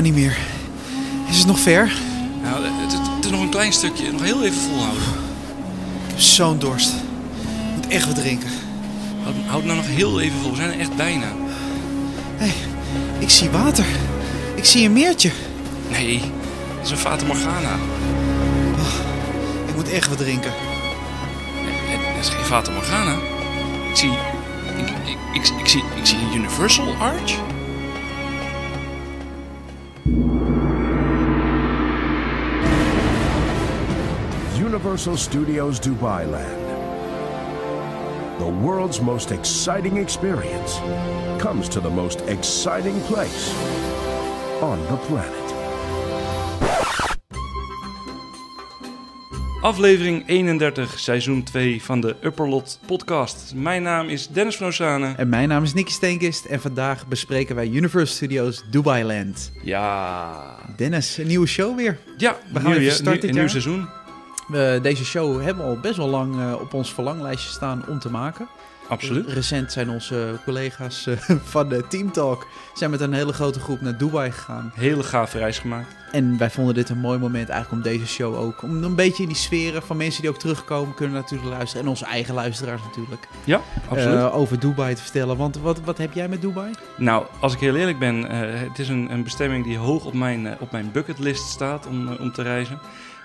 niet meer. Is het nog ver? Nou, het, is nog een klein stukje. Nog heel even volhouden. Zo'n dorst. Ik moet echt wat drinken. Houd, houd, nou nog heel even vol. We zijn er echt bijna. Hé, hey, ik zie water. Ik zie een meertje. Nee, dat is een Fata Morgana. Oh, ik moet echt wat drinken. Nee, het, is geen Fata Morgana. Ik zie... Ik, ik, ik, ik, zie, ik zie een Universal Arch. Universal Studios Dubai Land. The world's most exciting experience comes to the most exciting place on the planet. Aflevering 31, seizoen 2 van de Upperlot podcast. Mijn naam is Dennis van Osane. En mijn naam is Nicky Steenkist. En vandaag bespreken wij Universal Studios Dubai Land. Ja. Dennis, een nieuwe show weer. Ja, we gaan nieuw, even starten. Een nieuw seizoen deze show hebben we al best wel lang eh, op ons verlanglijstje staan om te maken. Absoluut. Eh, recent zijn onze collega's eh, van de Team Talk zijn met een hele grote groep naar Dubai gegaan. Hele gave reis gemaakt. En wij vonden dit een mooi moment eigenlijk om deze show ook. Om een beetje in die sferen van mensen die ook terugkomen kunnen natuurlijk luisteren. En onze eigen luisteraars natuurlijk. Ja, absoluut. over Dubai te vertellen. Want wat, wat heb jij met Dubai? Nou, als ik heel eerlijk ben, het is een, een bestemming die hoog op mijn, op mijn bucketlist staat om, om te reizen.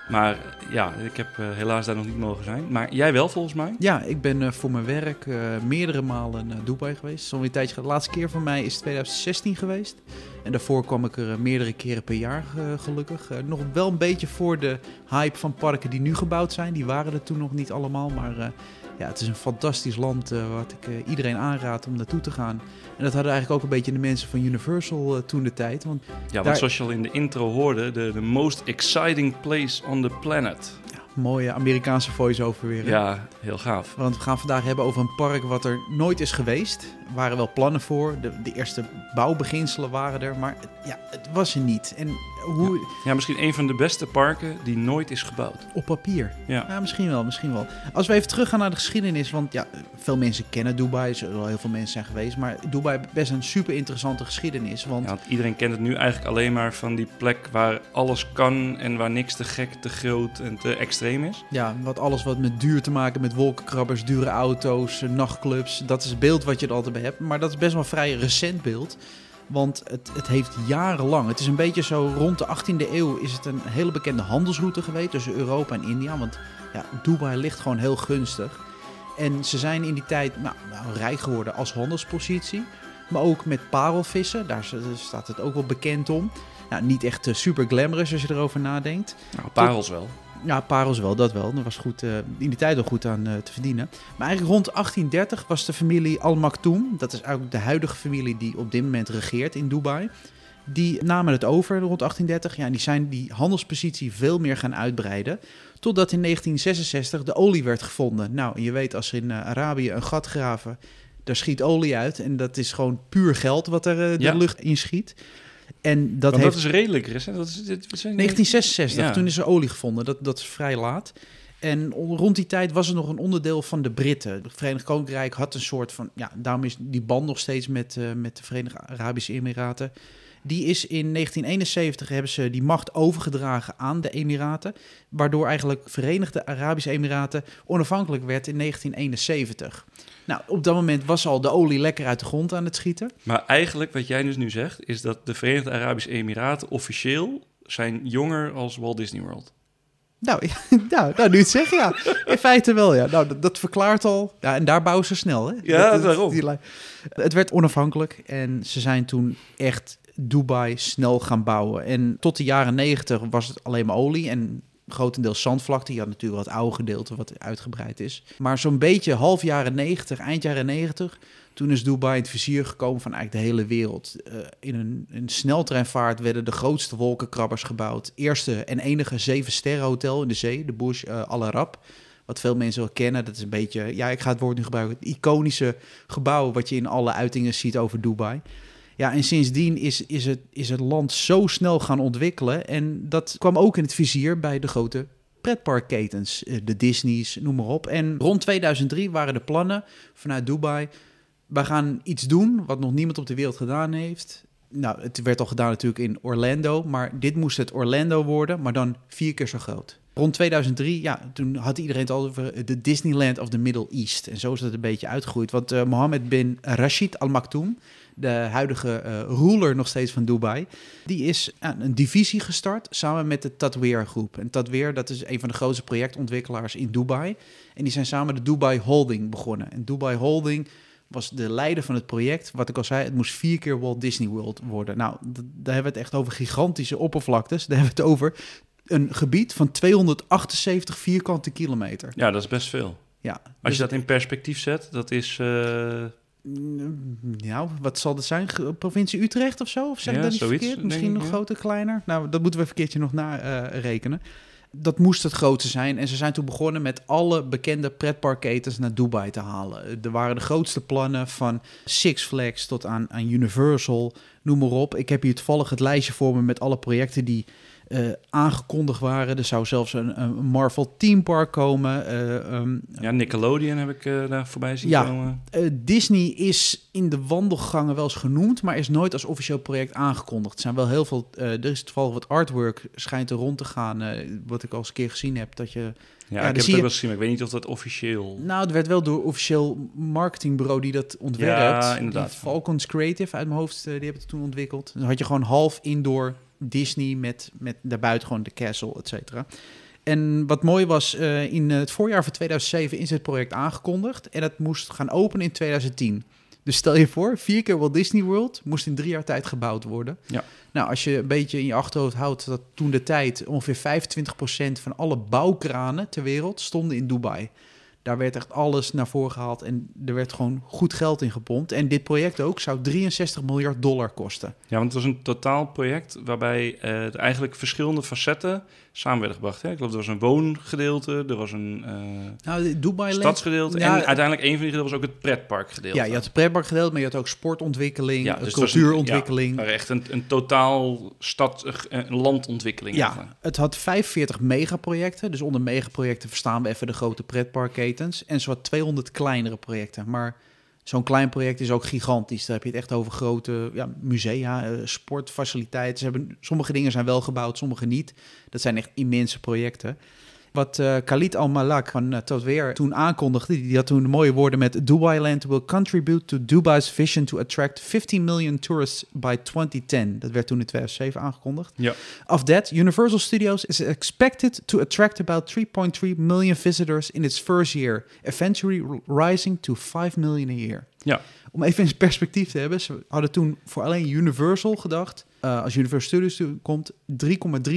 Maar ja, ik heb eh, helaas daar nog niet mogen zijn. Maar jij wel volgens mij? Ja, ik ben eh, voor mijn werk eh, meerdere malen naar Dubai geweest. een tijdje De laatste keer voor mij is 2016 geweest. En daarvoor kwam ik er meerdere keren per jaar gelukkig. nog wel een beetje voor de hype van parken die nu gebouwd zijn. Die waren er toen nog niet allemaal. Maar ja, het is een fantastisch land wat ik iedereen aanraad om naartoe te gaan. En dat hadden eigenlijk ook een beetje de mensen van Universal eh, toen de tijd. Want ja, want zoals je al in de intro hoorde, de, most exciting place on the planet. Ja, mooie Amerikaanse voice-over weer. Ja, heel gaaf. Want we gaan vandaag hebben over een park wat er nooit is geweest. Er waren wel plannen voor, de, de eerste bouwbeginselen waren er, maar ja, het was er niet. En ja, misschien een van de beste parken die nooit is gebouwd. Op papier. Ja. misschien wel, misschien wel. Als we even teruggaan naar de geschiedenis, want ja, veel mensen kennen Dubai, er zullen heel veel mensen zijn geweest, maar Dubai heeft best een super interessante geschiedenis. Want... Ja, want iedereen kent het nu eigenlijk alleen maar van die plek waar alles kan en waar niks te gek, te groot en te extreem is. Ja, wat alles wat met duur te maken, met wolkenkrabbers, dure auto's, nachtclubs, dat is het beeld wat je er altijd bij hebt. Maar dat is best wel een vrij recent beeld. Want het, het heeft jarenlang, het is een beetje zo rond de 18e eeuw, is het een hele bekende handelsroute geweest tussen Europa en India. Want ja, Dubai ligt gewoon heel gunstig. En ze zijn in die tijd nou, nou rijk geworden als handelspositie. Maar ook met parelvissen, daar staat het ook wel bekend om. Nou, niet echt eh, super glamorous als je erover nadenkt. Nou, parels wel. Ja, parels wel, dat wel. Dat was goed, eh, in die tijd al goed aan eh, te verdienen. Maar eigenlijk rond 1830 was de familie Al Maktoum, dat is eigenlijk de huidige familie die op dit moment regeert in Dubai. Die namen het over rond 1830. Ja, en die zijn die handelspositie veel meer gaan uitbreiden. Totdat in 1966 de olie werd gevonden. Nou, je weet, als ze in eh, Arabië een gat graven, daar schiet olie uit. En dat is gewoon puur geld wat er de lucht in schiet en dat, heeft... is redelijk recent. Dat is, 1966, toen is er olie gevonden. Dat, dat is vrij laat. En rond die tijd was er nog een onderdeel van de Britten. Het Verenigd Koninkrijk had een soort van... Ja, daarom is die band nog steeds met, eh, met de Verenigde Arabische Emiraten. Die is in 1971 hebben ze die macht overgedragen aan de Emiraten, waardoor eigenlijk Verenigde Arabische Emiraten onafhankelijk werd in 1971. Nou, op dat moment was al de olie lekker uit de grond aan het schieten. Maar eigenlijk wat jij dus nu zegt is dat de Verenigde Arabische Emiraten officieel zijn jonger als Walt Disney World. Nou, nou, nou, nu het zeg ja. In feite wel, ja. Nou, dat, verklaart al. Ja, en daar bouwen ze snel, hè? Ja, dat, daarom. Die, het werd onafhankelijk en ze zijn toen echt Dubai snel gaan bouwen. En tot de jaren 90 was het alleen maar olie en grotendeels zandvlakte. Je had natuurlijk wat oude gedeelte wat uitgebreid is. Maar zo'n beetje half jaren 90, eind jaren 90, toen is Dubai het vizier gekomen van eigenlijk de hele wereld. Eh, in een, een sneltreinvaart werden de grootste wolkenkrabbers gebouwd. Eerste en enige zeven-sterren-hotel in de zee, de Burj eh, Al Arab. Wat veel mensen wel kennen, dat is een beetje, ja, ik ga het woord nu gebruiken, het iconische gebouw wat je in alle uitingen ziet over Dubai. Ja, en sindsdien is, is, het, is het land zo snel gaan ontwikkelen. En dat kwam ook in het vizier bij de grote pretparkketens. Eh, de Disney's, noem maar op. En rond 2003 waren de plannen vanuit Dubai. We gaan iets doen wat nog niemand op de wereld gedaan heeft. Nou, het werd al gedaan natuurlijk in Orlando, maar dit moest het Orlando worden, maar dan vier keer zo groot. Rond 2003, ja, toen had iedereen het al over eh, de Disneyland of the Middle East. En zo is dat een beetje uitgegroeid. Want uh, Mohammed bin Rashid Al Maktoum, de huidige uh, ruler nog steeds van Dubai, die is uh, een divisie gestart samen met de Tatweer groep. En Tatweer dat is een van de grootste projectontwikkelaars in Dubai. En die zijn samen de Dubai Holding begonnen. En Dubai Holding was de leider van het project. Wat ik al zei, het moest vier keer Walt Disney World worden. Nou, daar hebben we het echt over gigantische oppervlaktes. Daar hebben we het over een gebied van 278 vierkante kilometer. Ja, dat is best veel. Ja, Als je dus- dat in perspectief zet, dat is eh, nou, wat zal dat zijn? Provincie Utrecht of zo? Of zeg ik dat niet verkeerd? Misschien nog groter, kleiner? Nou, dat moeten we even een keertje nog narekenen. Eh, uh, dat moest het grootste zijn. En ze zijn toen begonnen met alle bekende pretparkketens naar Dubai te halen. Eh, er waren de grootste plannen van Six Flags tot aan, aan Universal, noem maar op. Ik heb hier toevallig het lijstje voor me met alle projecten die uh, aangekondigd waren. Er zou zelfs een, Marvel Team Park komen. Eh, ehm, ja, Nickelodeon heb ik eh, daar voorbij zien ja, komen. Disney is in de wandelgangen wel eens genoemd, maar is nooit als officieel project aangekondigd. Er zijn wel heel veel. er is toevallig wat artwork schijnt er rond te gaan. wat ik al eens een keer gezien heb. Dat je. Ja, ik heb het ook wel gezien, ik weet niet of dat officieel... Nou, het werd wel door officieel marketingbureau die dat ontwerpt. Ja, inderdaad. Falcons Creative uit mijn hoofd, die hebben het toen ontwikkeld. Dan had je gewoon half indoor Disney met, met gewoon de Castle, et cetera. En wat mooi was, eh, in het voorjaar van 2007 is het project aangekondigd en het moest gaan openen in 2010. Dus stel je voor, vier keer Walt Disney World moest in drie jaar tijd gebouwd worden. Ja. Nou, als je een beetje in je achterhoofd houdt dat toen de tijd ongeveer 25% van alle bouwkranen ter wereld stonden in Dubai. Daar werd echt alles naar voren gehaald en er werd gewoon goed geld in gepompt. En dit project ook zou 63 miljard dollar kosten. Ja, want het was een totaal project waarbij eh, er eigenlijk verschillende facetten samen werden gebracht. Hè? Ik geloof, er was een woongedeelte, er was een uh, nou, Dubai stadsgedeelte. en eh, uiteindelijk een van die gedeelten was ook het pretparkgedeelte. Ja, je had het pretparkgedeelte, maar je had ook sportontwikkeling, ja, eh, dus cultuurontwikkeling. Een, ja, echt een, een totaal stad, een landontwikkeling. Ja, het had 45 megaprojecten. Dus onder megaprojecten verstaan we even de grote pretparkketens. En zo had 200 kleinere projecten. Maar Zo'n klein project is ook gigantisch. Daar heb je het echt over grote ja, musea, eh, sportfaciliteiten. Ze hebben, sommige dingen zijn wel gebouwd, sommige niet. Dat zijn echt immense projecten. Wat eh, Khalid Al-Malak van eh, tot weer toen aankondigde, die had toen de mooie woorden met Dubai Land will contribute to Dubai's vision to attract 15 million tourists by 2010. Dat werd toen in 2007 aangekondigd. Ja. Of that, Universal Studios is expected to attract about 3.3 million visitors in its first year, eventually rising to 5 million a year. Ja. Om even in perspectief te hebben, ze hadden toen voor alleen Universal gedacht eh, als Universal Studios komt, 3,3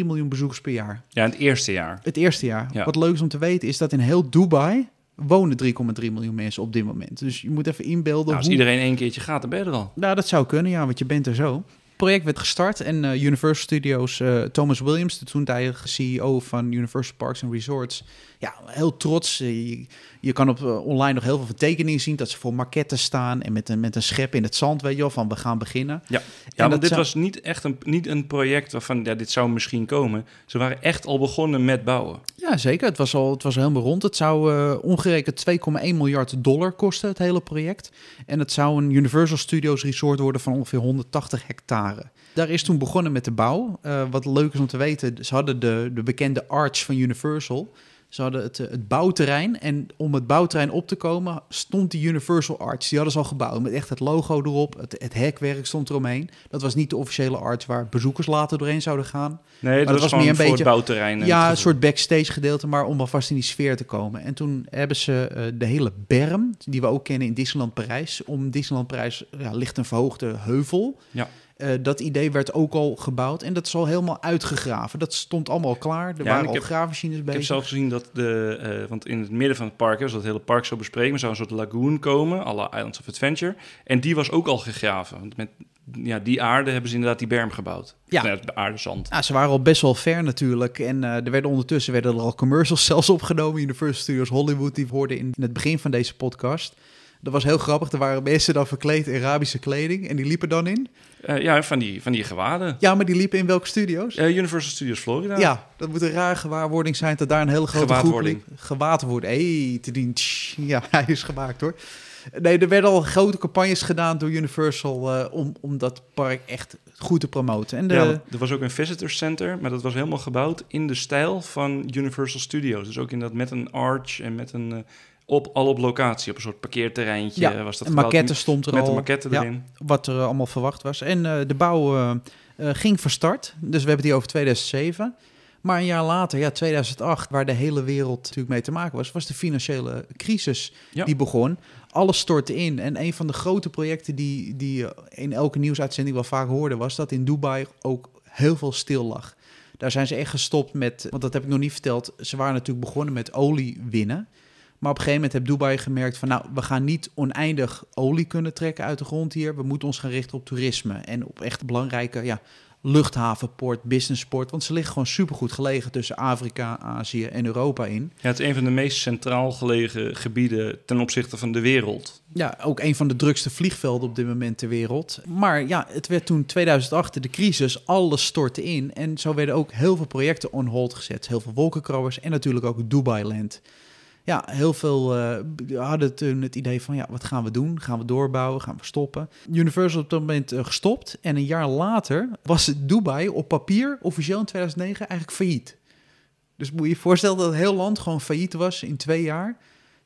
miljoen bezoekers per jaar. Ja, het eerste jaar. Het eerste jaar. Wat leuk is om te weten is dat in heel Dubai wonen 3,3 miljoen mensen op dit moment. Dus je moet even inbeelden. Nou, als iedereen één keertje gaat, dan ben je er al. Nou, dat zou kunnen, ja, want je bent er zo project werd gestart en eh, Universal Studios, eh, Thomas Williams, de tijdige CEO van Universal Parks and Resorts, ja, heel trots. Eh, je, kan op online nog heel veel tekeningen zien dat ze voor maquettes staan en met een, met een schep in het zand, weet je wel, van we gaan beginnen. Ja, En want dit was niet echt een, niet een project waarvan ja, dit zou misschien komen. Ze waren echt al begonnen met bouwen. Ja, zeker. Het was al, het was helemaal rond. Het zou ongerekend 2,1 miljard dollar kosten, het hele project. En het zou een Universal Studios resort worden van ongeveer 180 hectare. Daar is toen begonnen met de bouw. Eh, wat leuk is om te weten, ze hadden de, de bekende arch van Universal. Ze hadden het, eh, het bouwterrein. En om het bouwterrein op te komen, stond die Universal Arch. Die hadden ze al gebouwd. Met echt het logo erop. Het, het hekwerk stond eromheen. Dat was niet de officiële arch waar bezoekers later doorheen zouden gaan. Nee, dat, was, meer een beetje, bouwterrein. Ja, een soort backstage gedeelte, maar om alvast in die sfeer te komen. En toen hebben ze eh, de hele berm, die we ook kennen in Disneyland Parijs. Om Disneyland Parijs ja, ligt een verhoogde heuvel. Ja. Eh, dat idee werd ook al gebouwd en dat is al helemaal uitgegraven. Dat stond allemaal klaar. Er waren al graafmachines bij. Ik heb zelf gezien dat de, eh, want in het midden van het park, als dat hele park zo bespreken, zou een soort lagoon komen, alle Islands of Adventure. En die was ook al gegraven. Want met ja, die aarde hebben ze inderdaad die berm gebouwd. Ja, eh, aardezand. Ja, ze waren al best wel ver natuurlijk. En uh, er werden ondertussen werden er al commercials zelfs opgenomen. Universal Studios Hollywood, die hoorden in het begin van deze podcast. Dat was heel grappig. Er waren mensen dan verkleed in Arabische kleding en die liepen dan in. Eh, ja, van die, van die gewaden. Ja, maar die liepen in welke studio's? Eh, Universal Studios Florida. Ja, dat moet een raar gewaarwording zijn dat daar een hele grote groep... wordt. Hey, ja, hij is gemaakt hoor. Nee, er werden al grote campagnes gedaan door Universal eh, om, om dat park echt goed te promoten. En de... Ja, er was ook een visitor center, maar dat was helemaal gebouwd in de stijl van Universal Studios. Dus ook in dat met een arch en met een, op, al op locatie, op een soort parkeerterreintje. Ja, eh, was dat een maquette stond er met al. Met maquette erin. wat er allemaal verwacht was. En eh, de bouw uh, ging verstart. Dus we hebben die over 2007. Maar een jaar later, ja, 2008, waar de hele wereld natuurlijk mee te maken was, was de financiële crisis die begon. Alles stortte in. En een van de grote projecten die, die in elke nieuwsuitzending wel vaak hoorde, was dat in Dubai ook heel veel stil lag. Daar zijn ze echt gestopt met, want dat heb ik nog niet verteld. Ze waren natuurlijk begonnen met olie winnen. Maar op een gegeven moment heb Dubai gemerkt van nou, we gaan niet oneindig olie kunnen trekken uit de grond hier. We moeten ons gaan richten op toerisme en op echt belangrijke ja, luchthavenport, businessport. Want ze liggen gewoon supergoed gelegen tussen Afrika, Azië en Europa in. Ja, het is een van de meest centraal gelegen gebieden ten opzichte van de wereld. Ja, ook een van de drukste vliegvelden op dit moment ter wereld. Maar ja, het werd toen 2008 de crisis, alles stortte in. En zo werden ook heel veel projecten on hold gezet. Heel veel wolkenkrabbers en natuurlijk ook Dubai Land ja, heel veel eh, hadden toen het idee van, ja, wat gaan we doen? Gaan we doorbouwen? Gaan we stoppen? Universal op dat moment eh, gestopt. En een jaar later was Dubai op papier, officieel in 2009, eigenlijk failliet. Dus moet je je voorstellen dat het heel land gewoon failliet was in twee jaar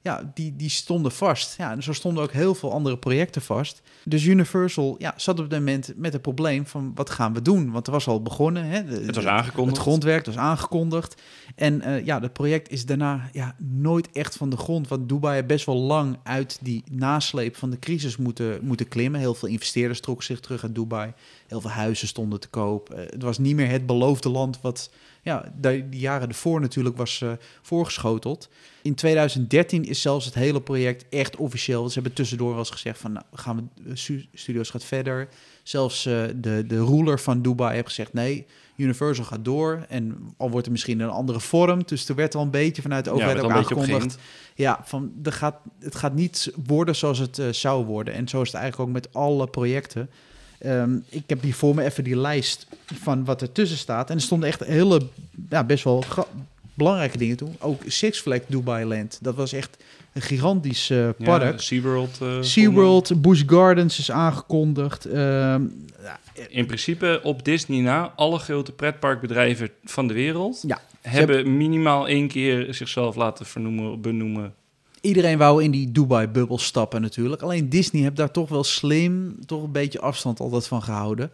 ja, die, die stonden vast. Ja, en zo stonden ook heel veel andere projecten vast. Dus Universal ja, zat op dat moment met het probleem van wat gaan we doen? Want het was al begonnen. Hè? het was aangekondigd. Het grondwerk was aangekondigd. En uh, ja, het project is daarna ja, nooit echt van de grond. Want Dubai heeft best wel lang uit die nasleep van de crisis moeten, moeten klimmen. Heel veel investeerders trokken zich terug uit Dubai. Heel veel huizen stonden te koop. Eh, het was niet meer het beloofde land wat ja, die jaren ervoor natuurlijk was uh, voorgeschoteld. In 2013 is zelfs het hele project echt officieel. ze hebben tussendoor wel eens gezegd van, nou, gaan we, eh, Studios gaat verder. Zelfs eh, de, de ruler van Dubai heeft gezegd, nee, Universal gaat door. En al wordt er misschien een andere vorm. Dus er werd al een beetje vanuit de overheid ook aangekondigd. Ja, van, er gaat, het gaat niet worden zoals het zou worden. En zo is het eigenlijk ook met alle projecten. Ehm, ik heb hier voor me even die lijst van wat ertussen staat. En er stonden echt hele, ja, best wel belangrijke dingen toe. Ook Six Flags Dubai Land. Dat was echt een gigantisch uh, park. Ja, SeaWorld. Uh, SeaWorld, Busch Gardens is aangekondigd. Ehm, eh, in principe op Disney na, alle grote pretparkbedrijven van de wereld... Ja, hebben minimaal één keer zichzelf laten vernoemen, benoemen iedereen wou in die Dubai-bubbel stappen natuurlijk. Alleen Disney heeft daar toch wel slim, toch een beetje afstand altijd van gehouden.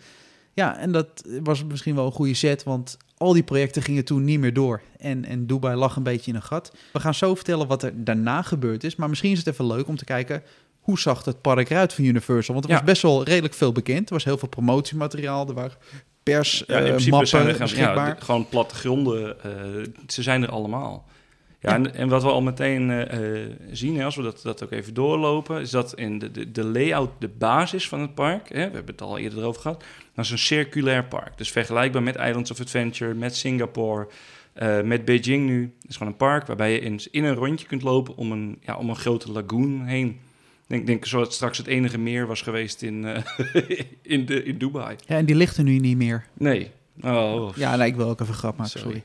Ja, en dat was misschien wel een goede zet, want al die projecten gingen toen niet meer door. En, en Dubai lag een beetje in een gat. We gaan zo vertellen wat er daarna gebeurd is. Maar misschien is het even leuk om te kijken hoe zag het park eruit van Universal. Want er was best wel redelijk veel bekend. Er was heel veel promotiemateriaal. Er waren persmappen, ja, eh, gewoon platte gronden. Eh, ze zijn er allemaal. Ja, en, wat we al meteen eh, eh, zien, hè, als we dat, dat ook even doorlopen, is dat in de, de, de layout, de basis van het park, hè, we hebben het al eerder over gehad, dat is een circulair park. Dus vergelijkbaar met Islands of Adventure, met Singapore, eh, met Beijing nu. Het is gewoon een park waarbij je in, in een rondje kunt lopen om een, ja, om een grote lagoon heen. Ik denk zoals het straks het enige meer was geweest in, in, de, in Dubai. Ja, en die ligt er nu niet meer. Nee. Oh. Ja, lijkt ik wil ook even grap maken, sorry.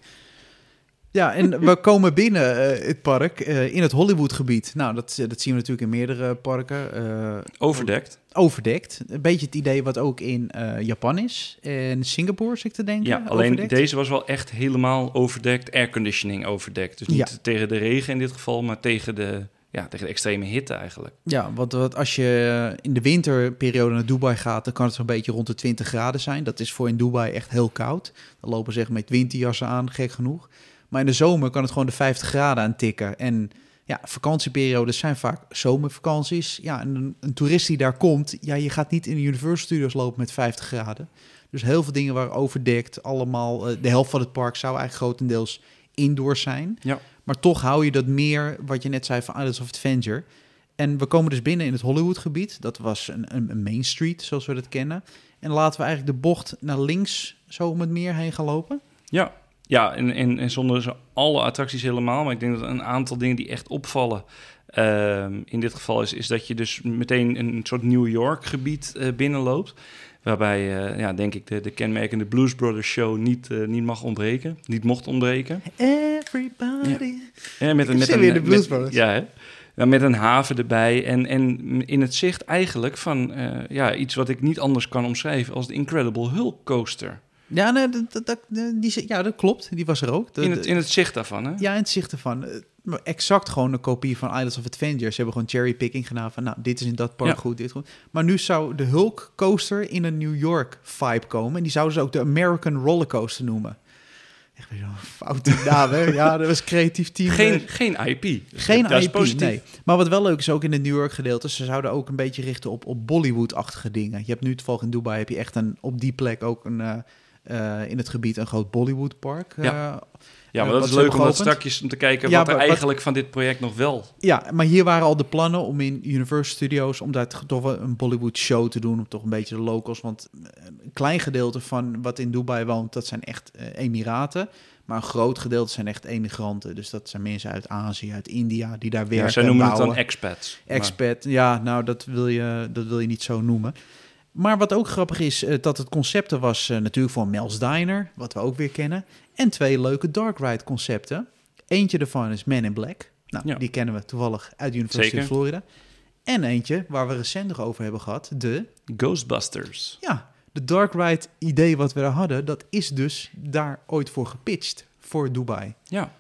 Ja, en we komen binnen eh, het park eh, in het Hollywoodgebied. Nou, dat, eh, dat zien we natuurlijk in meerdere parken. overdekt. Overdekt. Een beetje het idee wat ook in Japan is. En Singapore, zit ik te denken. Ja, alleen deze was wel echt helemaal overdekt. Airconditioning overdekt. Dus niet tegen de regen in dit geval, maar tegen de, ja, tegen de extreme hitte eigenlijk. Ja, want, als je in de winterperiode naar Dubai gaat, dan kan het zo'n beetje rond de 20 graden zijn. Dat is voor in Dubai echt heel koud. Dan lopen ze met winterjassen aan, gek genoeg. Maar in de zomer kan het gewoon de 50 graden tikken En ja, vakantieperiodes zijn vaak zomervakanties. Ja, en een, toerist die daar komt, ja, je gaat niet in de Universal Studios lopen met 50 graden. Dus heel veel dingen waren overdekt. Allemaal, eh, de helft van het park zou eigenlijk grotendeels indoor zijn. Ja. Maar toch hou je dat meer, wat je net zei, van Islands of Adventure. En we komen dus binnen in het Hollywoodgebied. Dat was een, een, Main Street, zoals we dat kennen. En laten we eigenlijk de bocht naar links, zo om het meer heen gaan lopen. Ja, ja, en, zonder ze alle attracties helemaal. Maar ik denk dat een aantal dingen die echt opvallen. Ehm, in dit geval is, is dat je dus meteen een soort New York gebied eh, binnenloopt. Waarbij, eh, ja, denk ik, de, de kenmerkende Blues Brothers show niet, eh, niet mag ontbreken. Niet mocht ontbreken. Everybody. Ja. met, een, met een, weer de Blues met, Brothers. Ja, hè? met een haven erbij. En, en in het zicht eigenlijk van ja, iets wat ik niet anders kan omschrijven als de Incredible Hulk Coaster. Ja, nee, dat, die, ja, dat klopt. Die was er ook. in, het, in het zicht daarvan, hè? Ja, in het zicht daarvan. Eh, exact gewoon een kopie van Islands of Avengers Ze hebben gewoon cherrypicking gedaan van... nou, dit is in dat park goed, dit goed. Maar nu zou de Hulk coaster in een New York vibe komen. En die zouden ze ook de American Rollercoaster noemen. Echt weer zo'n foute naam, Ja, dat was creatief team. Geen, dus. geen IP. geen IP, nee. Maar wat wel leuk is, ook in het New York gedeelte... ze zouden ook een beetje richten op, op Bollywood-achtige dingen. Je hebt nu toevallig in Dubai... heb je echt een, op die plek ook een... Eh, eh, in het gebied een groot Bollywoodpark. Uh, ja. Eh, ja, maar eh, dat is leuk om dat strakjes om te kijken wat er eigenlijk van dit project nog wel... Ja, maar hier waren al de plannen om in Universal Studios... om daar toch een Bollywood show te doen, om toch een beetje de locals... want een klein gedeelte van wat in Dubai woont, dat zijn echt Emiraten... Maar een groot gedeelte zijn echt emigranten. Dus dat zijn mensen uit Azië, uit India, die daar werken. Ja, zij noemen het dan expats. Expat, ja, nou dat wil, je, dat wil je niet zo noemen. Maar wat ook grappig is, eh, dat het concepten was eh, natuurlijk van Mel's Diner, wat we ook weer kennen. En twee leuke dark ride concepten. Eentje ervan is Men in Black. Nou, ja. die kennen we toevallig uit de Universiteit Florida. En eentje waar we recent nog over hebben gehad, de... Ghostbusters. Ja, de dark ride idee wat we daar hadden, dat is dus daar ooit voor gepitcht, voor Dubai. Ja.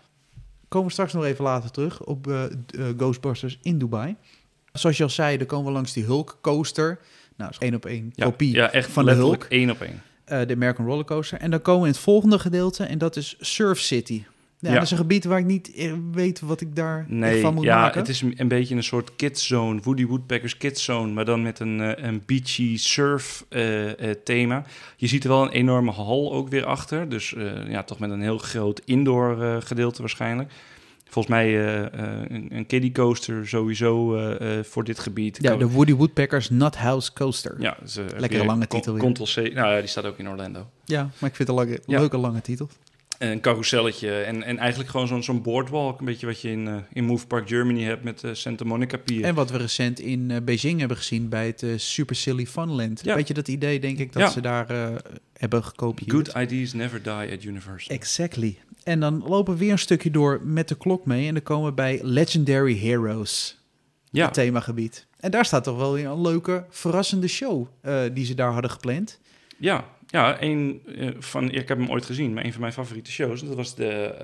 Komen we straks nog even later terug op eh, Ghostbusters in Dubai. Zoals je al zei, dan komen we langs die Hulk coaster... Nou, is één op één ja, kopie ja, echt van de Hulk. één op één. Uh, de American Rollercoaster. En dan komen we in het volgende gedeelte en dat is Surf City. Ja, Dat is een gebied waar ik niet eh, weet wat ik daar van moet ja, Het is een beetje een soort zone, Woody Woodpeckers zone, maar dan met een, eh, een beachy surf thema. Je ziet er wel een enorme hal ook weer achter, dus ja, toch met een heel groot indoor gedeelte waarschijnlijk. Volgens mij eh, eh, een, een kiddie coaster sowieso eh, voor dit gebied. Ja, de Woody Woodpecker's Nut House Coaster. Ja, lekkere lange titel. Con Control C. Nou ja, die staat ook in Orlando. Ja, maar ik vind het een leuke lange titel een carouselletje en, en eigenlijk gewoon zo'n boardwalk, een beetje wat je in, eh, in Move Park Germany hebt met de eh, Santa Monica Pier. En wat we recent in eh, Beijing hebben gezien bij het Super Silly Funland. Ja. Weet je dat idee, denk ik, dat ze daar hebben gekopieerd. Good ideas never die at Universal. Exactly. En dan lopen we weer een stukje door met de klok mee en dan komen we bij Legendary Heroes, ja. het themagebied. En daar staat toch wel een leuke, verrassende show die ze daar hadden gepland. Ja, ja, een eh, van, ik heb hem ooit gezien, maar een van mijn favoriete shows. Dat was de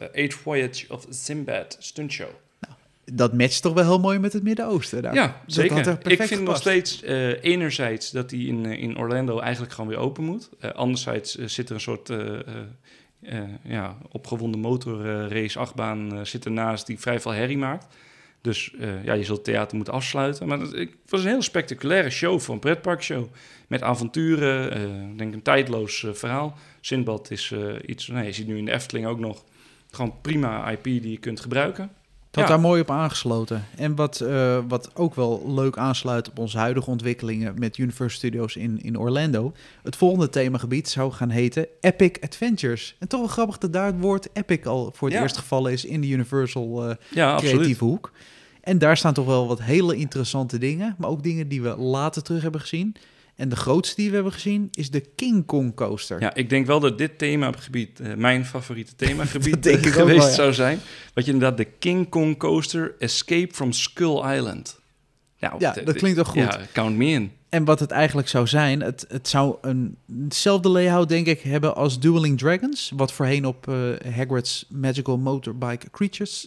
uh, Eight Voyage of Sinbad stunt show. Nou, dat matcht toch wel heel mooi met het Midden-Oosten daar. Ja, zeker. ik vind nog steeds eh, enerzijds dat hij in, in Orlando eigenlijk gewoon weer open moet. anderzijds zit er een soort ja, opgewonden motorrace achtbaan zit ernaast die vrij veel herrie maakt. Dus eh, ja, je zult theater moeten afsluiten. Maar het was een heel spectaculaire show voor een pretparkshow. Met avonturen, uh, denk een tijdloos eh, verhaal. Sinbad is iets, nee, je ziet nu in de Efteling ook nog gewoon prima IP die je kunt gebruiken. Dat daar mooi op aangesloten. En wat, eh, wat ook wel leuk aansluit op onze huidige ontwikkelingen met Universe Studios in, in Orlando. Het volgende themagebied zou gaan heten Epic Adventures. En toch wel grappig dat daar het woord epic al voor het eerst gevallen is in de Universal Creative eh, creatieve hoek. En daar staan toch wel wat hele interessante dingen, maar ook dingen die we later terug hebben gezien. En de grootste die we hebben gezien is de King Kong Coaster. Ja, ik denk wel dat dit themagebied gebied eh, mijn favoriete themagebied denk eh, geweest zou zijn. Wat je inderdaad de King Kong Coaster Escape from Skull Island. Nou, ja, dat klinkt toch goed? Ja, count me in. En wat het eigenlijk zou zijn, het, het zou een, hetzelfde layout denk ik hebben als Dueling Dragons, wat voorheen op uh, Hagrid's Magical Motorbike Creatures.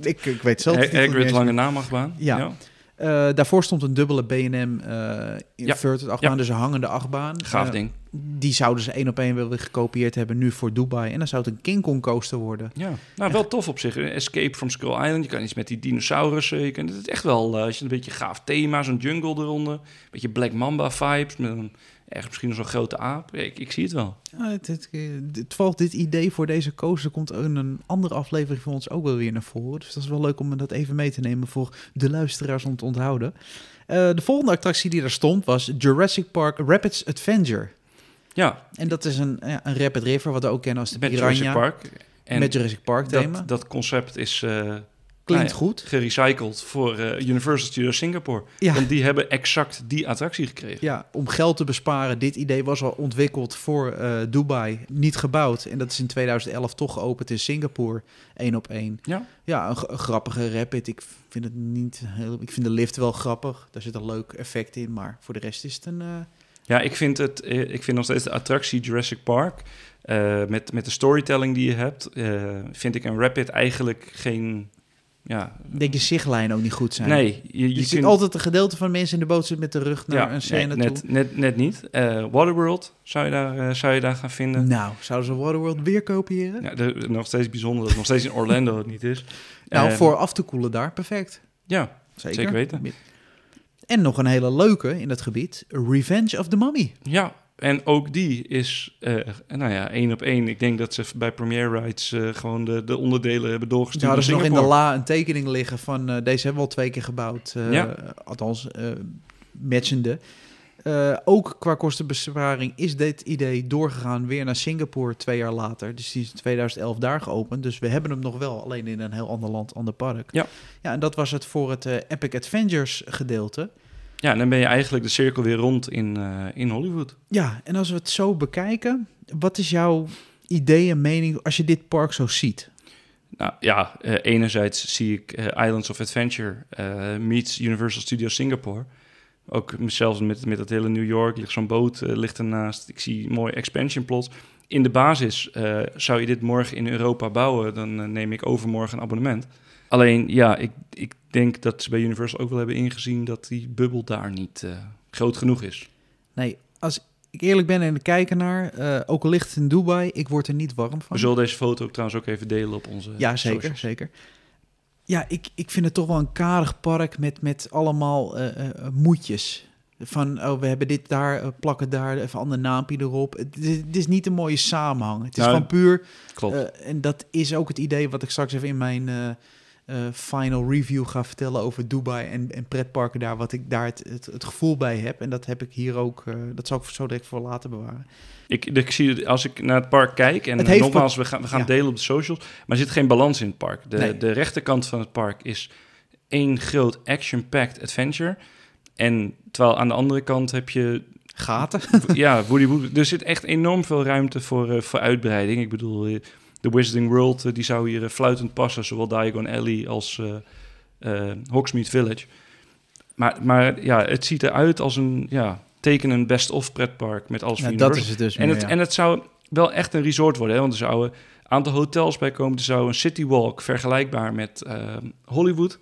ik, ik, weet zelf. Hagrid's lange namachtbaan. ja. ja. Eh, daarvoor stond een dubbele BM uh, eh, inverted achtbaan, dus een hangende achtbaan. Gaaf eh, ding. die zouden ze één op één willen gekopieerd hebben nu voor Dubai. En dan zou het een King Kong coaster worden. Ja, nou wel tof op zich. Escape from Skull Island. Je kan iets met die dinosaurussen. Je kunt het echt wel, als je een beetje gaaf thema, zo'n jungle eronder. Een beetje Black Mamba vibes met een echt misschien zo'n grote aap. Ik, zie het wel. Ja, het, het, valt dit idee voor deze kozen komt een andere aflevering van ons ook wel weer naar voren. Dus dat is wel leuk om dat even mee te nemen voor de luisteraars om te onthouden. Eh, de volgende attractie die daar stond was Jurassic Park Rapids Adventure. Ja. En dat is een, een rapid river, wat we ook kennen als de Met Jurassic Park. En Met Jurassic Park thema. Dat, dat concept is... Eh, Klinkt goed. Gerecycled voor uh, eh, Universal Studios Singapore. Ja. En die hebben exact die attractie gekregen. Ja, om geld te besparen. Dit idee was al ontwikkeld voor eh, Dubai, niet gebouwd. En dat is in 2011 toch geopend in Singapore, één op één. Ja, ja een, grappige rapid. Ik vind het niet heel... Ik vind de lift wel grappig. Daar zit een leuk effect in. Maar voor de rest is het een... Eh, ja, ik vind, het, ik vind nog steeds de attractie Jurassic Park... met, met de storytelling die je hebt... vind ik een rapid eigenlijk geen ja. denk je zichtlijn ook niet goed zijn. Nee, je, ziet altijd een gedeelte van mensen in de boot zitten met de rug naar een scène net, toe. Net, net niet. Eh, Waterworld zou je, daar, eh, zou je daar gaan vinden. Nou, zouden ze Waterworld weer kopiëren? Ja, nog steeds bijzonder dat het nog steeds in Orlando het niet is. Nou, eh, voor af te koelen daar, perfect. Ja, zeker, zeker weten. En nog een hele leuke in dat gebied, Revenge of the Mummy. Ja, en ook die is, eh, nou ja, één op één. Ik denk dat ze bij Premier Rides eh, gewoon de, de, onderdelen hebben doorgestuurd. Ja, er is nog in de la een tekening liggen van eh, deze hebben we al twee keer gebouwd. Althans, matchende. ook qua kostenbesparing is dit idee doorgegaan weer naar Singapore twee jaar later. Dus die is in 2011 daar geopend. Dus we hebben hem nog wel, alleen in een heel ander land, ander park. Ja, ja en dat was het voor het Epic Adventures gedeelte. Ja, dan ben je eigenlijk de cirkel weer rond in, eh, in Hollywood. Ja, en als we het zo bekijken, wat is jouw idee en mening als je dit park zo ziet? Nou ja, eh, enerzijds zie ik eh, Islands of Adventure meets Universal Studios Singapore. Ook mezelf met, met dat hele New York, ligt zo'n boot ligt ernaast. Ik zie mooi expansion plot. In de basis, zou je dit morgen in Europa bouwen, dan neem ik overmorgen een abonnement. Alleen ja, ik, ik denk dat ze bij Universal ook wel hebben ingezien dat die bubbel daar niet eh, groot genoeg is. Nee, als ik eerlijk ben en kijken naar, eh, ook al ligt het in Dubai, ik word er niet warm van. We zullen deze foto ook trouwens ook even delen op onze. Ja, zeker, zeker. Ja, ik, ik vind het toch wel een karig park met, met allemaal eh, moedjes. Van, oh, we hebben dit daar, plakken daar, even ander naampje erop. Het, het, is niet een mooie samenhang. Het is nou, gewoon puur. Klopt. en dat is ook het idee wat ik straks even in mijn eh, final review ga vertellen over Dubai en, en pretparken daar, wat ik daar het, het, gevoel bij heb. En dat heb ik hier ook, eh, dat zal ik zo direct voor laten bewaren. Ik, ik zie het als ik naar het park kijk, en nogmaals, we gaan, we gaan delen op de socials, maar er zit geen balans in het park. De, de rechterkant van het park is één groot action-packed adventure. En terwijl aan de andere kant heb je gaten. ja, Woody Wood. Er zit echt enorm veel ruimte voor, eh, voor uitbreiding. Ik bedoel, de Wizarding World, eh, die zou hier eh, fluitend passen. Zowel Diagon Alley als eh, Hogsmeade Village. Maar, maar ja, het ziet eruit als een ja, tekenen best-of pretpark met alles ja, dat is het dus. En, meer, het, en het zou wel echt een resort worden, hè, want er zouden een aantal hotels bij komen. Er zou een city walk vergelijkbaar met Hollywood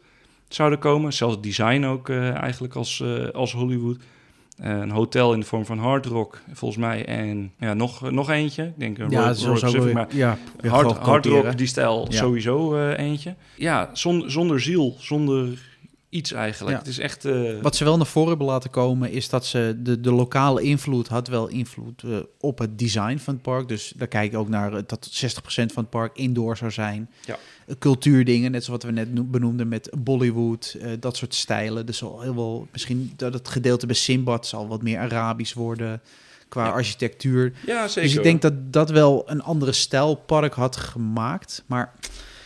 zouden komen. Zelfs het design ook eigenlijk als, als Hollywood. Eh, een hotel in de vorm van Hard Rock, volgens mij. En ja, nog, nog eentje. Ik denk een eh, ja, Royal, hard, Rock, die stijl sowieso eh, eentje. Ja, zonder ziel, zonder iets eigenlijk. Het is echt... Wat ze wel naar voren hebben laten komen... is dat ze de, de lokale invloed had wel invloed op het design van het park. Dus daar kijk ik ook naar dat 60% van het park indoor zou zijn. Ja cultuurdingen, net zoals wat we net benoemden met Bollywood, eh, dat soort stijlen. Dus al heel wel, misschien dat het gedeelte bij Simbad zal wat meer Arabisch worden qua architectuur. Ja, zeker. Dus ik denk dat dat wel een andere stijlpark had gemaakt, maar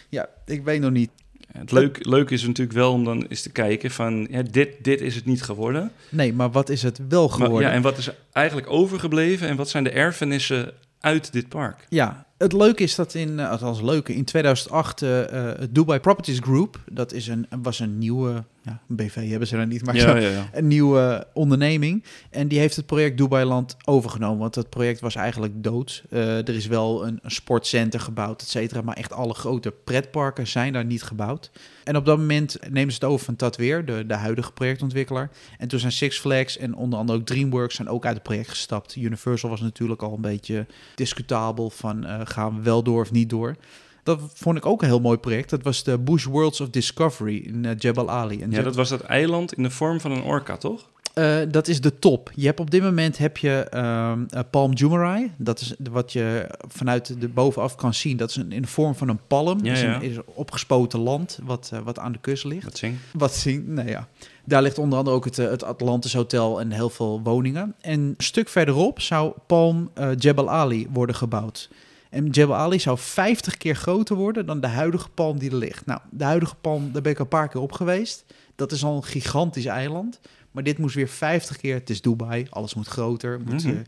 ja, ik weet nog niet. Het leuk, leuk is natuurlijk wel om dan eens te kijken van ja, dit, dit is het niet geworden. Nee, maar wat is het wel geworden? Maar, ja, en wat is eigenlijk overgebleven en wat zijn de erfenissen uit dit park? Ja, het leuke is dat in, eh, als leuke, in 2008 het eh, eh, Dubai Properties Group, dat is een, was een nieuwe ja, een BV hebben ze er niet, maar ja, een nieuwe onderneming. En die heeft het project Dubai Land overgenomen, want dat project was eigenlijk dood. Eh, er is wel een, sportcenter gebouwd, et cetera, maar echt alle grote pretparken zijn daar niet gebouwd. En op dat moment nemen ze het over van Tatweer, de, de huidige projectontwikkelaar. En toen zijn Six Flags en onder andere ook DreamWorks zijn ook uit het project gestapt. Universal was natuurlijk al een beetje discutabel van eh, gaan we wel door of niet door. Dat vond ik ook een heel mooi project. Dat was de Bush Worlds of Discovery in eh, Jebel Ali. ja, dat was dat eiland in de vorm van een orka, toch? Eh, dat is de top. Je hebt op dit moment heb je ehm, eh, Palm Jumeirah. Dat is wat je vanuit de bovenaf kan zien. Dat is een, in de vorm van een palm. Ja, is, een, opgespoten land wat, wat aan de kust ligt. Wat zien? Wat zing, nou ja. Daar ligt onder andere ook het, het Atlantis Hotel en heel veel woningen. En een stuk verderop zou Palm Jebel Ali worden gebouwd. En Jebel Ali zou 50 keer groter worden dan de huidige palm die er ligt. Nou, de huidige palm, daar ben ik al een paar keer op geweest. Dat is al een gigantisch eiland. Maar dit moest weer 50 keer. Het is Dubai, alles moet groter. Moet, mhm. eh.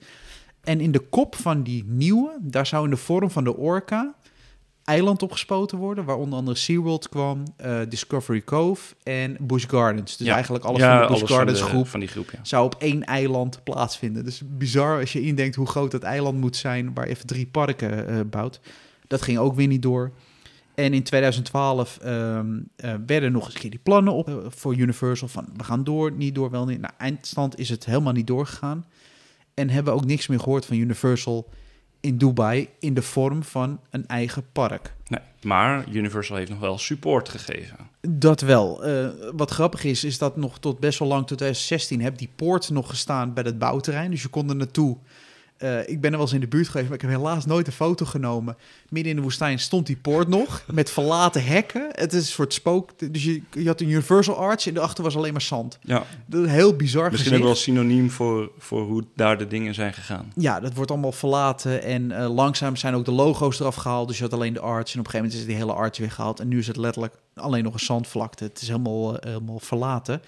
en in de kop van die nieuwe, daar zou in de vorm van de orka eiland opgespoten worden, waar onder andere SeaWorld kwam, eh, Discovery Cove en Busch Gardens. Dus eigenlijk alles ja, van de Busch Gardens groep, van die groep zou op één eiland plaatsvinden. Dus bizar als je indenkt hoe groot dat eiland moet zijn waar even drie parken uh, bouwt. Dat ging ook weer niet door. En in 2012 um, uh, werden nog eens keer die plannen op eh, voor Universal van we gaan door, niet door, wel niet. Nou, eindstand is het helemaal niet doorgegaan. En hebben ook niks meer gehoord van Universal in Dubai in de vorm van een eigen park. Nee, maar Universal heeft nog wel support gegeven. Dat wel. Eh, wat grappig is, is dat nog tot best wel lang, tot 2016, heb die poort nog gestaan bij het bouwterrein. Dus je kon er naartoe eh, ik ben er wel eens in de buurt geweest, maar ik heb helaas nooit een foto genomen. Midden in de woestijn stond die poort nog, met verlaten hekken. Het is een soort spook. Dus je, je had een Universal Arts en daarachter was alleen maar zand. Ja. Dat is heel bizar Misschien gezicht. ook wel synoniem voor, voor hoe daar de dingen zijn gegaan. Ja, dat wordt allemaal verlaten en eh, langzaam zijn ook de logo's eraf gehaald. Dus je had alleen de arts en op een gegeven moment is die hele arts gehaald En nu is het letterlijk alleen nog een zandvlakte. Het is helemaal, eh, helemaal verlaten.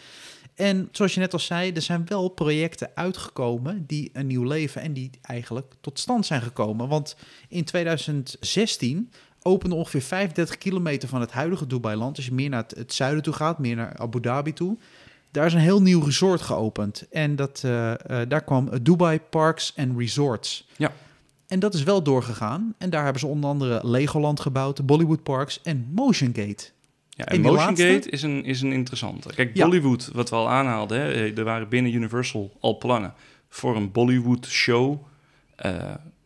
En zoals je net al zei, er zijn wel projecten uitgekomen die een nieuw leven en die eigenlijk tot stand zijn gekomen. Want in 2016 opende ongeveer 35 kilometer van het huidige Dubai-land. Als je meer naar het, zuiden toe gaat, meer naar Abu Dhabi toe. Daar is een heel nieuw resort geopend. En dat, eh, eh, daar kwam Dubai Parks and Resorts. Ja. En dat is wel doorgegaan. En daar hebben ze onder andere Legoland gebouwd, Bollywood Parks en Motion Gate. Ja, en Motion Gate is een, is een interessante. Kijk, Bollywood, wat we al aanhaalden, hè, eh, er waren binnen Universal al plannen voor een Bollywood-show. Eh,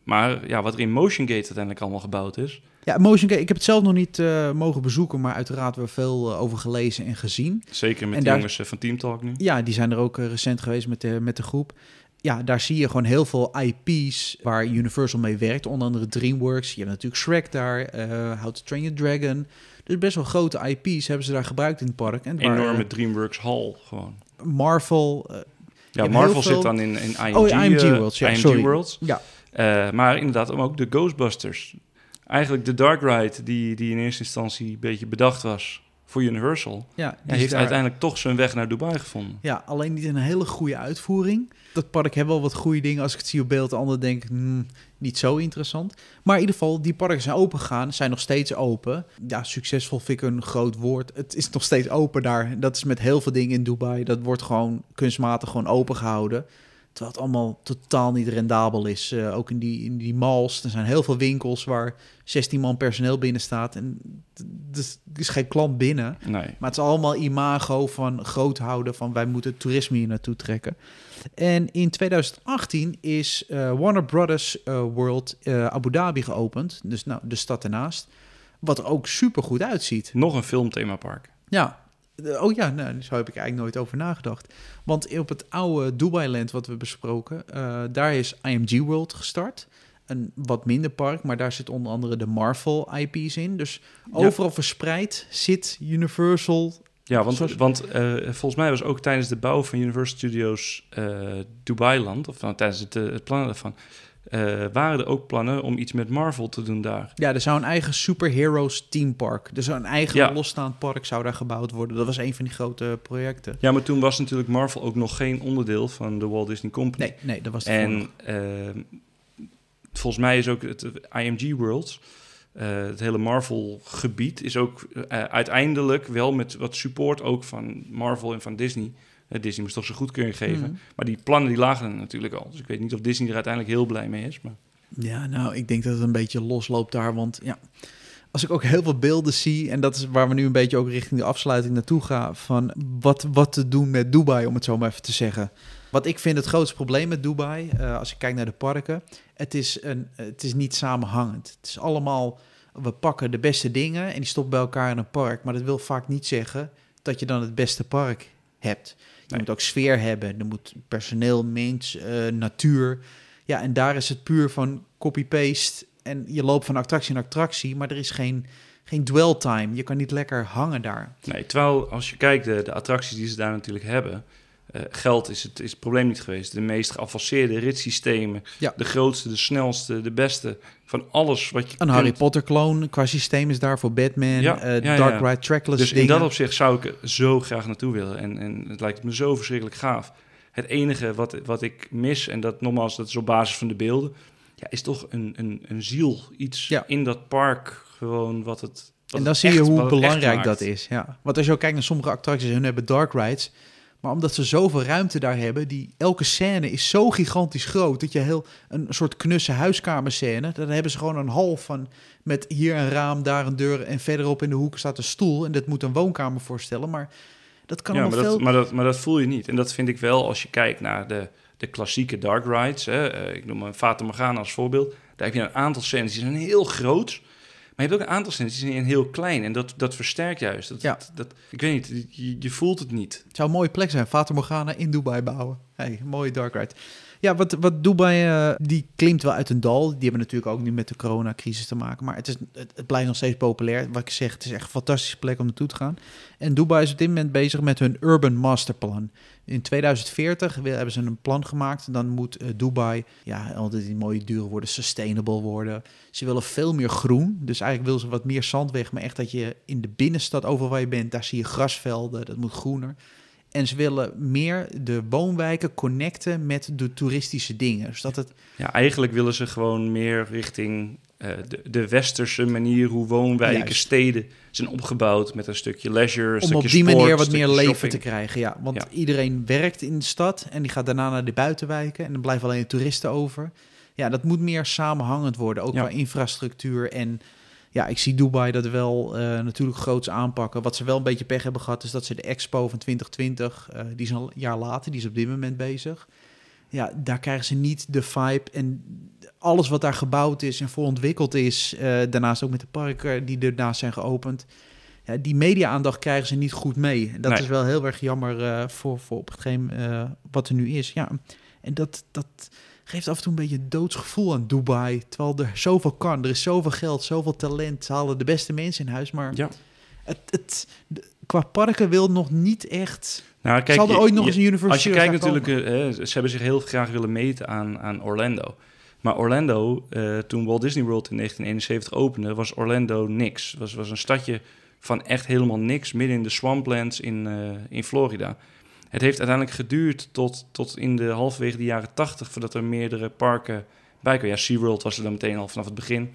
maar ja, wat er in Motion Gate uiteindelijk allemaal gebouwd is. Ja, Motion Gate, ik heb het zelf nog niet eh, mogen bezoeken, maar uiteraard we veel over gelezen en gezien. Zeker met de jongens van Team Talk nu. Ja, die zijn er ook recent geweest met de, met de groep ja, daar zie je gewoon heel veel IP's waar Universal mee werkt. Onder andere DreamWorks. Je hebt natuurlijk Shrek daar, uh, How to Train Your Dragon. Dus best wel grote IP's hebben ze daar gebruikt in het park. En Enorme DreamWorks Hall gewoon. Marvel. Eh, ja, Marvel zit dan in, in IMG, oh, IMG uh, eh, Worlds. Ja, IMG Worlds. Ja. Eh, maar inderdaad ook de Ghostbusters. Eigenlijk de Dark Ride die, die in eerste instantie een beetje bedacht was voor Universal. Ja, hij heeft uiteindelijk toch zijn weg naar Dubai gevonden. Ja, alleen niet een hele goede uitvoering. Dat park heeft wel wat goede dingen. Als ik het zie op beeld, anderen denk ik, hmm, niet zo interessant. Maar in ieder geval, die parken zijn open gegaan, zijn nog steeds open. Ja, succesvol vind ik een groot woord. Het is nog steeds open daar. Dat is met heel veel dingen in Dubai. Dat wordt gewoon kunstmatig gewoon open gehouden dat allemaal totaal niet rendabel is. Eh, ook in die, in die malls, er zijn heel veel winkels waar 16 man personeel binnen staat. En dus er is, geen klant binnen. Nee. Maar het is allemaal imago van groot houden van wij moeten toerisme hier naartoe trekken. En in 2018 is uh, Warner Brothers eh, World Abu Dhabi geopend. Dus nou, de stad ernaast. Wat er ook super goed uitziet. Nog een filmthemapark. Ja, eh, oh ja, nou, zo heb ik eigenlijk nooit over nagedacht. Want op het oude Dubai-land wat we besproken, eh, daar is IMG World gestart. Een wat minder park, maar daar zit onder andere de Marvel IP's in. Dus overal verspreid zit Universal. Ja, want, want eh, volgens mij was ook tijdens de bouw van Universal Studios uh, Dubai-land, of nou, tijdens het, het plannen daarvan, eh, waren er ook plannen om iets met Marvel te doen daar. Ja, er zou een eigen superheroes teampark, dus een eigen losstaand park zou daar gebouwd worden. Dat was een van die grote projecten. Ja, maar toen was natuurlijk Marvel ook nog geen onderdeel van de Walt Disney Company. Nee, nee dat was En eh, volgens mij is ook het eh, IMG World... het hele Marvel-gebied is ook uiteindelijk wel met wat support ook van Marvel en van Disney Disney moest toch zijn goedkeuring geven. Mhm. Maar die plannen die lagen natuurlijk al. Dus ik weet niet of Disney er uiteindelijk heel blij mee is. Maar... Ja, nou, ik denk dat het een beetje losloopt daar. Want ja, als ik ook heel veel beelden zie, en dat is waar we nu een beetje ook richting de afsluiting naartoe gaan, van wat, wat te doen met Dubai, om het zo maar even te zeggen. Wat ik vind het grootste probleem met Dubai, eh, als ik kijk naar de parken, het is, een, het is niet samenhangend. Het is allemaal, we pakken de beste dingen en die stoppen bij elkaar in een park, maar dat wil vaak niet zeggen dat je dan het beste park hebt je moet ook sfeer hebben. Er moet personeel, mens, eh, natuur. Ja, en daar is het puur van copy-paste. En je loopt van attractie naar attractie, maar er is geen, geen dwell time. Je kan niet lekker hangen daar. Nee, terwijl als je kijkt, de, de attracties die ze daar natuurlijk hebben eh, geld is het, is probleem niet geweest. De meest geavanceerde ritsystemen, de grootste, de snelste, de beste van alles wat je. Een Harry Potter clone qua systeem is daarvoor Batman, ja, eh, Dark Ride Trackless. Dus in dat opzicht zou ik er zo graag naartoe willen en, en het lijkt me zo verschrikkelijk gaaf. Het enige wat, wat ik mis, en dat nogmaals, dat is op basis van de beelden, ja, is toch een, een, een ziel, iets in dat park gewoon wat het. en dan zie je hoe belangrijk dat is. Ja. Want als je ook kijkt naar sommige attracties, hun hebben dark rides. Maar omdat ze zoveel ruimte daar hebben, die, elke scène is zo gigantisch groot dat je heel een soort knusse huiskamerscène, dan hebben ze gewoon een hal van met hier een raam, daar een deur en verderop in de hoek staat een stoel en dat moet een woonkamer voorstellen, maar dat kan ja, maar, veel... dat, maar, dat, maar dat voel je niet. En dat vind ik wel als je kijkt naar de, de klassieke dark rides, hè, eh, ik noem een Fata Morgana als voorbeeld, daar heb je een aantal scènes die zijn heel groot, maar je hebt ook een aantal zinnen die zijn heel klein. En dat, dat versterkt juist. Dat, ja. dat, ik weet niet, je, voelt het niet. Het zou een mooie plek zijn. Fata Morgana in Dubai bouwen. Hey, mooie dark ride. Ja, wat, wat Dubai, eh, die klimt wel uit een dal. Die hebben natuurlijk ook nu met de coronacrisis te maken. Maar het, is, het, het, blijft nog steeds populair. Wat ik zeg, het is echt een fantastische plek om naartoe te gaan. En Dubai is op dit moment bezig met hun Urban Masterplan. In 2040 hebben ze een plan gemaakt. Dan moet eh, Dubai, ja, altijd die mooie duur worden, sustainable worden. Ze willen veel meer groen. Dus eigenlijk willen ze wat meer zand Maar echt dat je in de binnenstad, over waar je bent, daar zie je grasvelden. Dat moet groener. En ze willen meer de woonwijken connecten met de toeristische dingen. Zodat dus het... Ja, eigenlijk willen ze gewoon meer richting eh, de, westerse manier hoe woonwijken, steden zijn opgebouwd met een stukje leisure, een Om stukje op die manier wat meer leven te krijgen, ja. Want iedereen werkt in de stad en die gaat daarna naar de buitenwijken en dan blijven alleen de toeristen over. Ja, dat moet meer samenhangend worden, ook ja. qua infrastructuur en... Ja, ik zie Dubai dat wel eh, natuurlijk groots aanpakken. Wat ze wel een beetje pech hebben gehad, is dat ze de expo van 2020, eh, die is een jaar later, die is op dit moment bezig ja, daar krijgen ze niet de vibe en alles wat daar gebouwd is en voor ontwikkeld is. Eh, daarnaast ook met de parken die ernaast zijn geopend. Ja, die media-aandacht krijgen ze niet goed mee. En dat is wel heel erg jammer eh, voor, voor op hetgeen uh, eh, wat er nu is. Ja, en dat, dat geeft af en toe een beetje doodsgevoel aan Dubai. Terwijl er zoveel kan, er is zoveel geld, zoveel talent. Ze halen de beste mensen in huis, maar ja. het, het, qua parken wil nog niet echt... Nou, kijk, Zal er ooit nog eens een universiteit. Als je kijkt natuurlijk, eh, eh, ze hebben zich heel graag willen meten aan, aan Orlando. Maar Orlando, eh, toen Walt Disney World in 1971 opende, was Orlando niks. Het was, was een stadje van echt helemaal niks, midden in de swamplands in, in Florida. Het heeft uiteindelijk geduurd tot, tot in de halverwege de jaren 80 voordat er meerdere parken bij kwamen. Ja, SeaWorld was er dan meteen al vanaf het begin.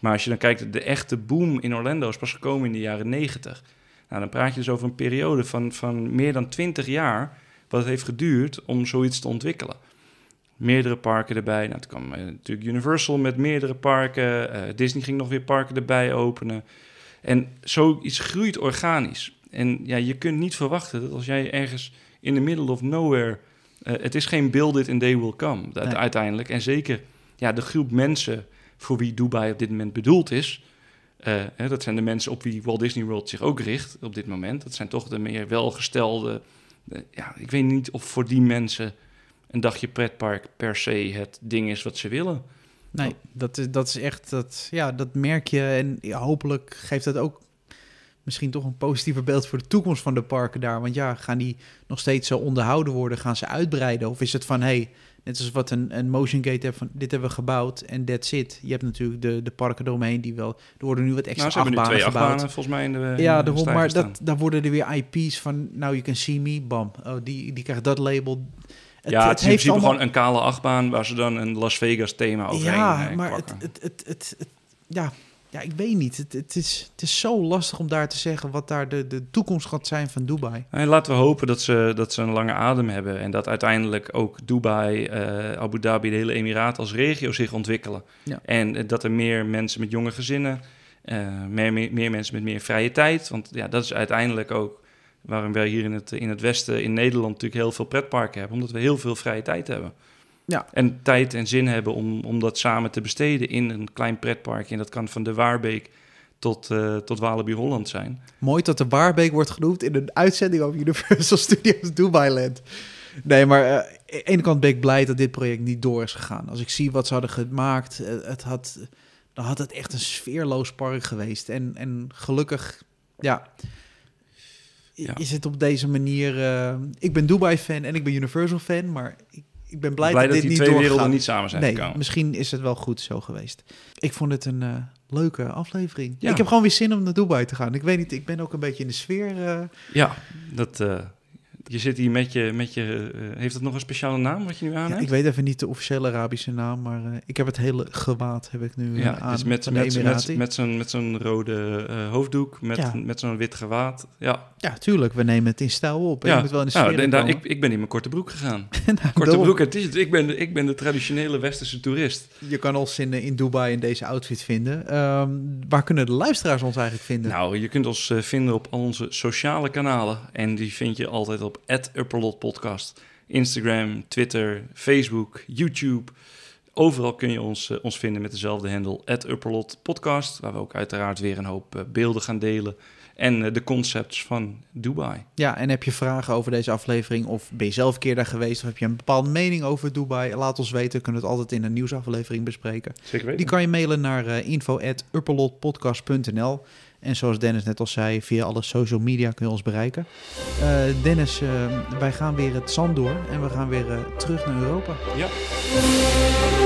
Maar als je dan kijkt, de echte boom in Orlando is pas gekomen in de jaren 90. Nou, dan praat je dus over een periode van, van meer dan 20 jaar, wat het heeft geduurd om zoiets te ontwikkelen. Meerdere parken erbij. Nou, het kwam eh, natuurlijk Universal met meerdere parken. Eh, Disney ging nog weer parken erbij openen. En zoiets groeit organisch. En ja, je kunt niet verwachten dat als jij ergens in de middle of nowhere. Eh, het is geen build it and they will come nee. uiteindelijk. En zeker ja, de groep mensen voor wie Dubai op dit moment bedoeld is. Eh, hè, dat zijn de mensen op wie Walt Disney World zich ook richt op dit moment. Dat zijn toch de meer welgestelde. ja, ik weet niet of voor die mensen een dagje pretpark per se het ding is wat ze willen. Nee, dat is, dat is echt, dat, ja, dat merk je. En hopelijk geeft dat ook misschien toch een positiever beeld voor de toekomst van de parken daar. Want ja, gaan die nog steeds zo onderhouden worden? Gaan ze uitbreiden? Of is het van, hé, hey, Net zoals wat een, een motion gate hebben. van dit hebben we gebouwd en that's it. Je hebt natuurlijk de, de parken eromheen die wel... Er worden nu wat extra nou, achtbanen twee gebouwd. Achtbanen, volgens mij in de Ja, de maar dat, daar worden er weer IP's van... Nou, you can see me, bam. Oh, die, die krijgt dat label. ja, het, heeft is in principe gewoon een kale achtbaan... waar ze dan een Las Vegas thema overheen Ja, eh, maar het, het, het, ja, ja, ik weet niet. Het, het, is, het is zo lastig om daar te zeggen wat daar de, de toekomst gaat zijn van Dubai. En laten we hopen dat ze, dat ze een lange adem hebben. En dat uiteindelijk ook Dubai, eh, Abu Dhabi, de hele Emiraat als regio zich ontwikkelen. En eh, dat er meer mensen met jonge gezinnen, uh, meer, meer, meer, mensen met meer vrije tijd. Want ja, dat is uiteindelijk ook waarom wij hier in het, in het Westen, in Nederland, natuurlijk heel veel pretparken hebben. Omdat we heel veel vrije tijd hebben. Ja. En tijd en zin hebben om, om dat samen te besteden in een klein pretpark. En dat kan van de Waarbeek tot, uh, tot Walibi Holland zijn. Mooi dat de Waarbeek wordt genoemd in een uitzending over Universal Studios Dubai Land. Nee, maar uh, aan de ene kant ben ik blij dat dit project niet door is gegaan. Als ik zie wat ze hadden gemaakt, eh, het had, dan had het echt een sfeerloos park geweest. En, en gelukkig, ja, is het op deze manier... ik ben Dubai-fan en ik ben Universal-fan, maar ik, ik ben blij, dat, dit die niet twee werelden niet samen zijn nee, gekomen. Misschien is het wel goed zo geweest. Ik vond het een eh, leuke aflevering. Ik heb gewoon weer zin om naar Dubai te gaan. Ik weet niet, ik ben ook een beetje in de sfeer. Eh, ja, dat, eh, je zit hier met je. Met je eh, heeft het nog een speciale naam wat je nu aan ja, ik weet even niet de officiële Arabische naam, maar eh, ik heb het hele gewaad heb ik nu ja, eh, dus aan. met, met, met, met zo'n met zo'n rode hoofddoek, met, met zo'n wit gewaad. Ja. ja, tuurlijk. We nemen het in stijl op. Ja. Je moet wel nou, ik, ik ben in mijn korte broek gegaan. Nou, korte broek en t-shirt. Ik ben, de, ik ben de traditionele westerse toerist. Je kan ons in, in Dubai in deze outfit vinden. Ehm, waar kunnen de luisteraars ons eigenlijk vinden? Nou, je kunt ons vinden op al onze sociale kanalen. En die vind je altijd op op @upperlotpodcast. Instagram, Twitter, Facebook, YouTube. Overal kun je ons, ons vinden met dezelfde handle, @upperlotpodcast, waar we ook uiteraard weer een hoop beelden gaan delen en de concepts van Dubai. Ja, en heb je vragen over deze aflevering of ben je zelf keer daar geweest of heb je een bepaalde mening over Dubai? Laat ons weten, kunnen we het altijd in een nieuwsaflevering bespreken. Zeker weten. Die kan je mailen naar info@upperlotpodcast.nl. En zoals Dennis net al zei, via alle social media kun je ons bereiken. Eh, Dennis, eh, wij gaan weer het zand door en we gaan weer eh, terug naar Europa. Ja.